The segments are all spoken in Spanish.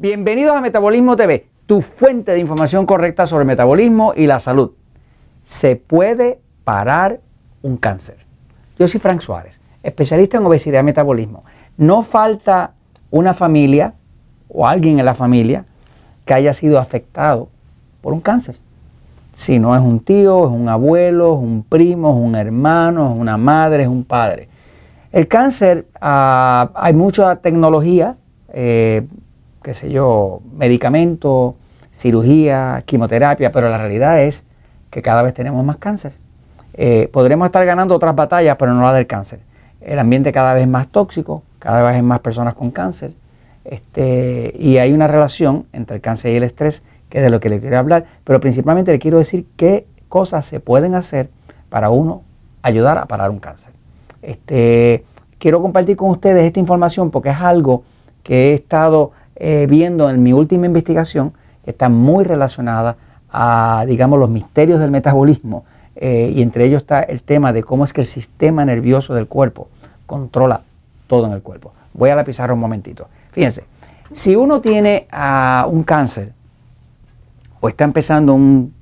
Bienvenidos a Metabolismo TV, tu fuente de información correcta sobre metabolismo y la salud. Se puede parar un cáncer. Yo soy Frank Suárez, especialista en obesidad y metabolismo. No falta una familia o alguien en la familia que haya sido afectado por un cáncer. Si no es un tío, es un abuelo, es un primo, es un hermano, es una madre, es un padre. El cáncer, ah, hay mucha tecnología. Eh, qué sé yo, medicamento cirugía, quimioterapia, pero la realidad es que cada vez tenemos más cáncer. Eh, podremos estar ganando otras batallas, pero no la del cáncer. El ambiente cada vez es más tóxico, cada vez hay más personas con cáncer. Este, y hay una relación entre el cáncer y el estrés, que es de lo que le quiero hablar, pero principalmente le quiero decir qué cosas se pueden hacer para uno ayudar a parar un cáncer. Este, quiero compartir con ustedes esta información porque es algo que he estado eh, viendo en mi última investigación, que está muy relacionada a, digamos, los misterios del metabolismo, eh, y entre ellos está el tema de cómo es que el sistema nervioso del cuerpo controla todo en el cuerpo. Voy a la pizarra un momentito. Fíjense, si uno tiene ah, un cáncer o está empezando un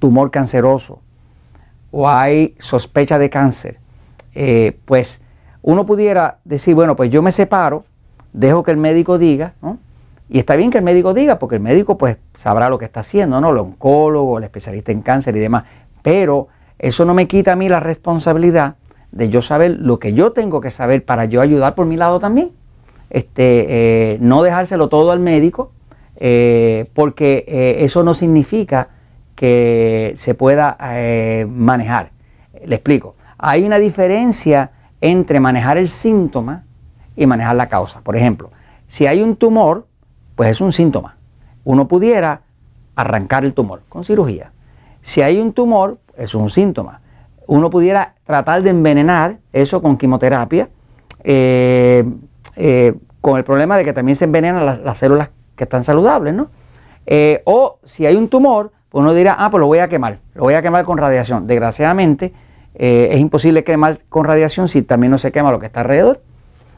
tumor canceroso o hay sospecha de cáncer, eh, pues uno pudiera decir, bueno, pues yo me separo dejo que el médico diga, ¿no? Y está bien que el médico diga, porque el médico pues sabrá lo que está haciendo, ¿no? El oncólogo, el especialista en cáncer y demás. Pero eso no me quita a mí la responsabilidad de yo saber lo que yo tengo que saber para yo ayudar por mi lado también. Este, eh, no dejárselo todo al médico, eh, porque eh, eso no significa que se pueda manejar. Le explico. Hay una diferencia entre manejar el síntoma y manejar la causa. Por ejemplo, si hay un tumor, pues es un síntoma. Uno pudiera arrancar el tumor con cirugía. Si hay un tumor, es un síntoma. Uno pudiera tratar de envenenar eso con quimioterapia, eh, eh, con el problema de que también se envenenan las, células que están saludables, ¿no? Eh, o si hay un tumor, pues uno dirá, ah, pues lo voy a quemar, lo voy a quemar con radiación. Desgraciadamente, es imposible quemar con radiación si también no se quema lo que está alrededor.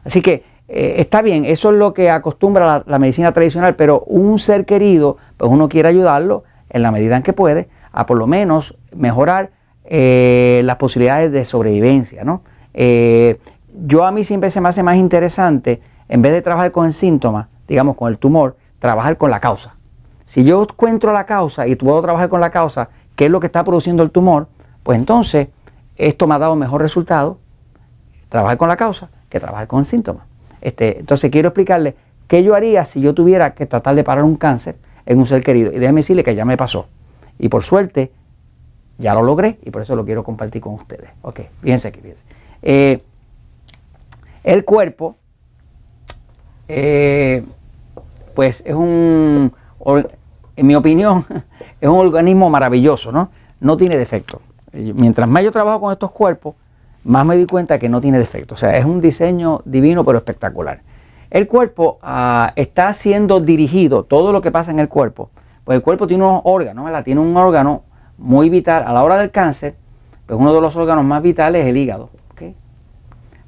Así que eh, está bien, eso es lo que acostumbra la, medicina tradicional, pero un ser querido, pues uno quiere ayudarlo en la medida en que puede a por lo menos mejorar eh, las posibilidades de sobrevivencia. ¿no? Eh, yo a mí siempre se me hace más interesante, en vez de trabajar con el síntoma, digamos con el tumor, trabajar con la causa. Si yo encuentro la causa y puedo trabajar con la causa, qué es lo que está produciendo el tumor, pues entonces esto me ha dado mejor resultado, trabajar con la causa trabajar con síntomas. Este, entonces quiero explicarle qué yo haría si yo tuviera que tratar de parar un cáncer en un ser querido. Y déjeme decirle que ya me pasó. Y por suerte ya lo logré y por eso lo quiero compartir con ustedes. Ok, fíjense aquí. Eh, el cuerpo, eh, pues es un, en mi opinión, es un organismo maravilloso, ¿no? No tiene defecto. Mientras más yo trabajo con estos cuerpos, más me di cuenta que no tiene defecto. O sea, es un diseño divino pero espectacular. El cuerpo ah, está siendo dirigido, todo lo que pasa en el cuerpo, pues el cuerpo tiene unos órganos, ¿verdad? Tiene un órgano muy vital. A la hora del cáncer, pero pues uno de los órganos más vitales es el hígado.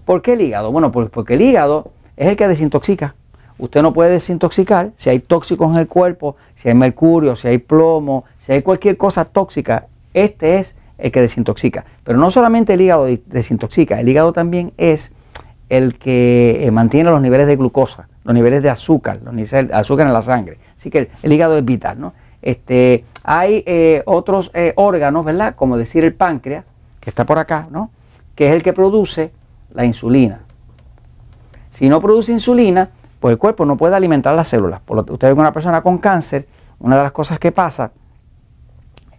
¿Por qué el hígado? Bueno, pues porque el hígado es el que desintoxica. Usted no puede desintoxicar si hay tóxicos en el cuerpo, si hay mercurio, si hay plomo, si hay cualquier cosa tóxica. Este es el que desintoxica. Pero no solamente el hígado desintoxica, el hígado también es el que eh, mantiene los niveles de glucosa, los niveles de azúcar, los niveles de azúcar en la sangre. Así que el, hígado es vital, ¿no? Este, hay eh, otros eh, órganos, ¿verdad? Como decir el páncreas, que está por acá, ¿no? Que es el que produce la insulina. Si no produce insulina, pues el cuerpo no puede alimentar las células. Por usted ve una persona con cáncer, una de las cosas que pasa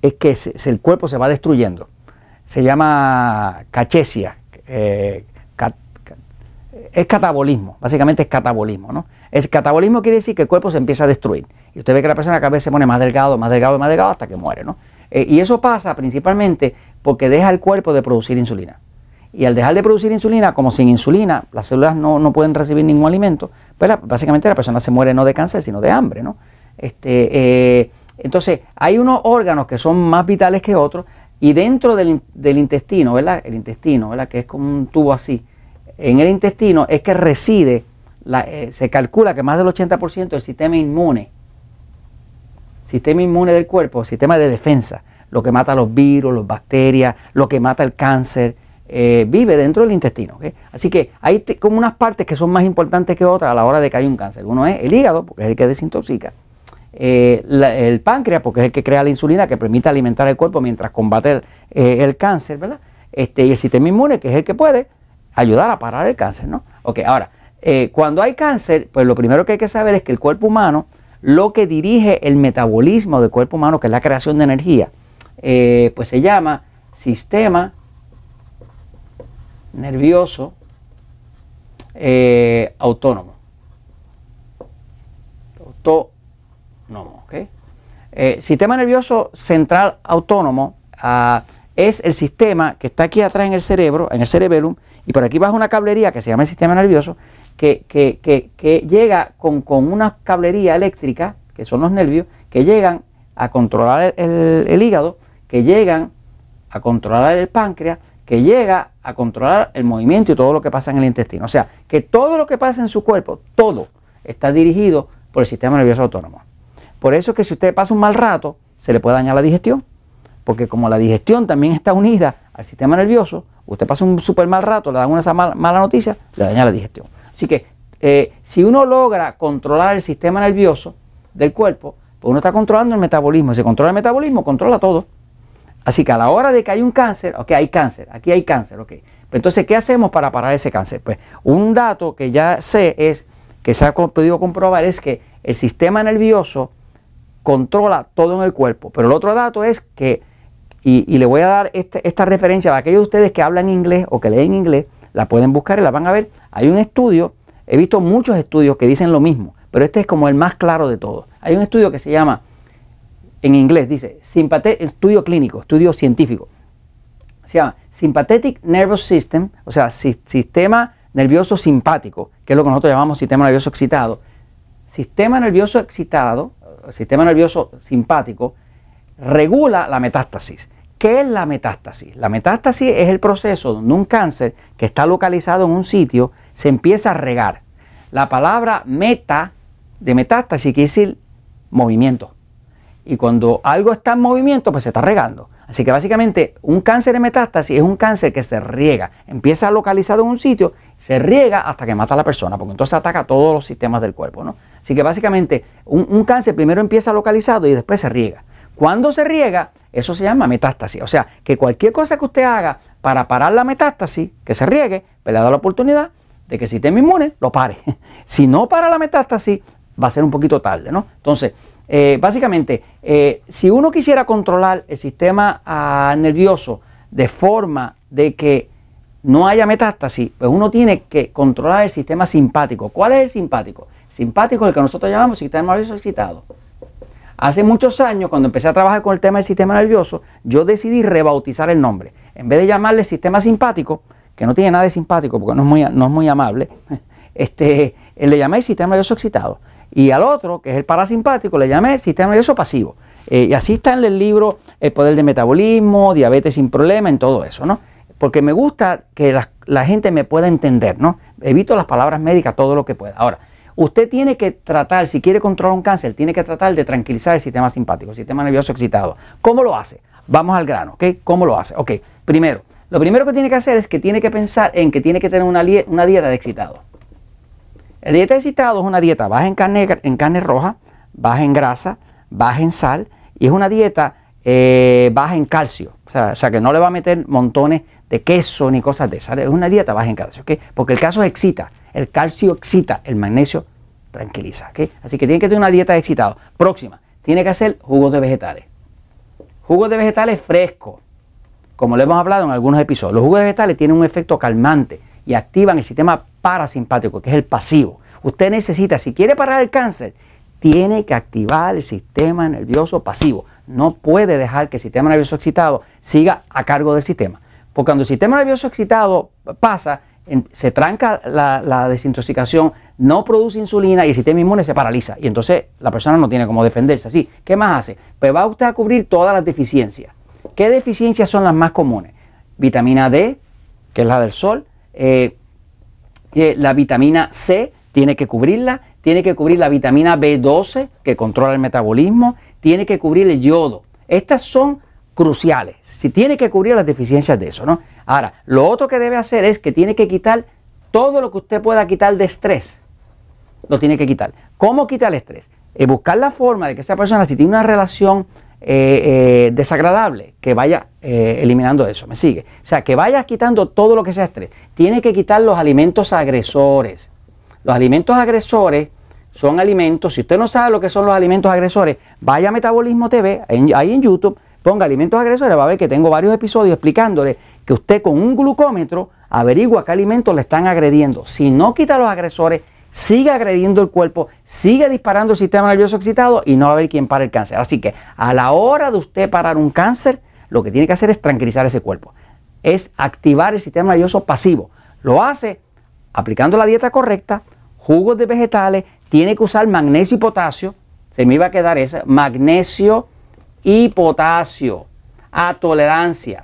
es que el cuerpo se va destruyendo. Se llama cachesia, eh, es catabolismo, básicamente es catabolismo. ¿no? El catabolismo quiere decir que el cuerpo se empieza a destruir. Y usted ve que la persona cada vez se pone más delgado, más delgado, más delgado hasta que muere. ¿no? Eh, y eso pasa principalmente porque deja el cuerpo de producir insulina. Y al dejar de producir insulina, como sin insulina las células no, pueden recibir ningún alimento, pues básicamente la persona se muere no de cáncer, sino de hambre. ¿no? Este, eh, entonces, hay unos órganos que son más vitales que otros y dentro del, intestino, ¿verdad? El intestino, ¿verdad? Que es como un tubo así. En el intestino es que reside, eh, se calcula que más del 80% del sistema inmune, sistema inmune del cuerpo, sistema de defensa, lo que mata los virus, las bacterias, lo que mata el cáncer, eh, vive dentro del intestino. Así que hay como unas partes que son más importantes que otras a la hora de que hay un cáncer. Uno es el hígado, porque es el que desintoxica. Eh, el páncreas, porque es el que crea la insulina, que permite alimentar el cuerpo mientras combate eh, el, cáncer, ¿verdad? Este, y el sistema inmune, que es el que puede ayudar a parar el cáncer, ¿no? Ok, ahora, eh, cuando hay cáncer, pues lo primero que hay que saber es que el cuerpo humano, lo que dirige el metabolismo del cuerpo humano, que es la creación de energía, pues se llama sistema nervioso autónomo. autónomo autónomo. ¿okay? Eh, sistema nervioso central autónomo ah, es el sistema que está aquí atrás en el cerebro, en el cerebellum, y por aquí baja una cablería que se llama el sistema nervioso, que, que, que, llega con, una cablería eléctrica, que son los nervios, que llegan a controlar el hígado, que llegan a controlar el páncreas, que llega a controlar el movimiento y todo lo que pasa en el intestino. O sea, que todo lo que pasa en su cuerpo, todo está dirigido por el sistema nervioso autónomo. Por eso es que si usted pasa un mal rato, se le puede dañar la digestión. Porque como la digestión también está unida al sistema nervioso, usted pasa un súper mal rato, le dan una mala, noticia, le daña la digestión. Así que eh, si uno logra controlar el sistema nervioso del cuerpo, pues uno está controlando el metabolismo. Si controla el metabolismo, controla todo. Así que a la hora de que hay un cáncer, ok, hay cáncer, aquí hay cáncer, ok. Pero pues entonces, ¿qué hacemos para parar ese cáncer? Pues un dato que ya sé es, que se ha podido comprobar, es que el sistema nervioso controla todo en el cuerpo. Pero el otro dato es que, y, le voy a dar este, esta referencia a aquellos de ustedes que hablan inglés o que leen inglés, la pueden buscar y la van a ver. Hay un estudio, he visto muchos estudios que dicen lo mismo, pero este es como el más claro de todos. Hay un estudio que se llama, en inglés dice, estudio clínico, estudio científico. Se llama Sympathetic Nervous System, o sea, sistema nervioso simpático, que es lo que nosotros llamamos sistema nervioso excitado. Sistema nervioso excitado sistema nervioso simpático regula la metástasis. ¿Qué es la metástasis? La metástasis es el proceso donde un cáncer que está localizado en un sitio se empieza a regar. La palabra meta de metástasis quiere decir movimiento. Y cuando algo está en movimiento, pues se está regando. Así que básicamente un cáncer de metástasis es un cáncer que se riega, empieza localizado en un sitio se riega hasta que mata a la persona, porque entonces ataca todos los sistemas del cuerpo. ¿no? Así que básicamente un, cáncer primero empieza localizado y después se riega. Cuando se riega, eso se llama metástasis. O sea, que cualquier cosa que usted haga para parar la metástasis, que se riegue, pues le da la oportunidad de que si sistema inmune lo pare. si no para la metástasis, va a ser un poquito tarde, ¿no? Entonces, eh, básicamente, eh, si uno quisiera controlar el sistema ah, nervioso de forma de que no haya metástasis, pues uno tiene que controlar el sistema simpático. ¿Cuál es el simpático? Simpático es el que nosotros llamamos sistema nervioso excitado. Hace muchos años, cuando empecé a trabajar con el tema del sistema nervioso, yo decidí rebautizar el nombre. En vez de llamarle sistema simpático, que no tiene nada de simpático porque no es muy, amable, este, le llamé sistema nervioso excitado. Y al otro, que es el parasimpático, le llamé sistema nervioso pasivo. Eh, y así está en el libro El poder del metabolismo, diabetes sin problema, en todo eso, ¿no? porque me gusta que la, gente me pueda entender, ¿no? Evito las palabras médicas todo lo que pueda. Ahora, usted tiene que tratar, si quiere controlar un cáncer, tiene que tratar de tranquilizar el sistema simpático, el sistema nervioso excitado. ¿Cómo lo hace? Vamos al grano, ¿ok? ¿Cómo lo hace? Ok, primero, lo primero que tiene que hacer es que tiene que pensar en que tiene que tener una, dieta de excitado. La dieta de excitado es una dieta baja en carne, roja, baja en grasa, baja en sal y es una dieta eh, baja en calcio. O sea, o sea, que no le va a meter montones de queso ni cosas de esas. Es una dieta baja en calcio, ¿ok? Porque el calcio excita, el calcio excita, el magnesio tranquiliza, ¿ok? Así que tiene que tener una dieta excitada. Próxima, tiene que hacer jugos de vegetales. Jugos de vegetales frescos, como lo hemos hablado en algunos episodios. Los jugos de vegetales tienen un efecto calmante y activan el sistema parasimpático, que es el pasivo. Usted necesita, si quiere parar el cáncer, tiene que activar el sistema nervioso pasivo. No puede dejar que el sistema nervioso excitado siga a cargo del sistema. Porque cuando el sistema nervioso excitado pasa, se tranca la, desintoxicación, no produce insulina y el sistema inmune se paraliza. Y entonces la persona no tiene cómo defenderse. Así, ¿qué más hace? Pues va usted a cubrir todas las deficiencias. ¿Qué deficiencias son las más comunes? Vitamina D, que es la del sol. Eh, la vitamina C tiene que cubrirla. Tiene que cubrir la vitamina B12, que controla el metabolismo. Tiene que cubrir el yodo. Estas son cruciales. Si tiene que cubrir las deficiencias de eso, ¿no? Ahora, lo otro que debe hacer es que tiene que quitar todo lo que usted pueda quitar de estrés. Lo tiene que quitar. ¿Cómo quita el estrés? Eh, buscar la forma de que esa persona, si tiene una relación eh, eh, desagradable, que vaya eliminando eso. ¿Me sigue? O sea, que vaya quitando todo lo que sea estrés. Tiene que quitar los alimentos agresores. Los alimentos agresores son alimentos. Si usted no sabe lo que son los alimentos agresores, vaya a Metabolismo TV, ahí en YouTube ponga alimentos agresores, va a ver que tengo varios episodios explicándole que usted con un glucómetro averigua qué alimentos le están agrediendo. Si no quita los agresores, sigue agrediendo el cuerpo, sigue disparando el sistema nervioso excitado y no va a haber quien para el cáncer. Así que a la hora de usted parar un cáncer, lo que tiene que hacer es tranquilizar ese cuerpo, es activar el sistema nervioso pasivo. Lo hace aplicando la dieta correcta, jugos de vegetales, tiene que usar magnesio y potasio, se me iba a quedar ese magnesio y potasio a tolerancia.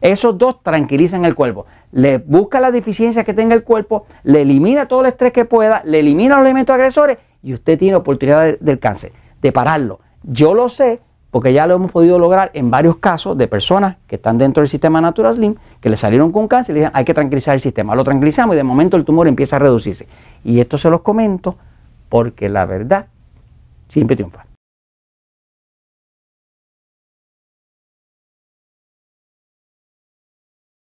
Esos dos tranquilizan el cuerpo. Le busca las deficiencias que tenga el cuerpo, le elimina todo el estrés que pueda, le elimina los elementos agresores y usted tiene oportunidad del cáncer, de pararlo. Yo lo sé porque ya lo hemos podido lograr en varios casos de personas que están dentro del sistema Natural Slim, que le salieron con cáncer y le dicen hay que tranquilizar el sistema. Lo tranquilizamos y de momento el tumor empieza a reducirse. Y esto se los comento porque la verdad siempre triunfa.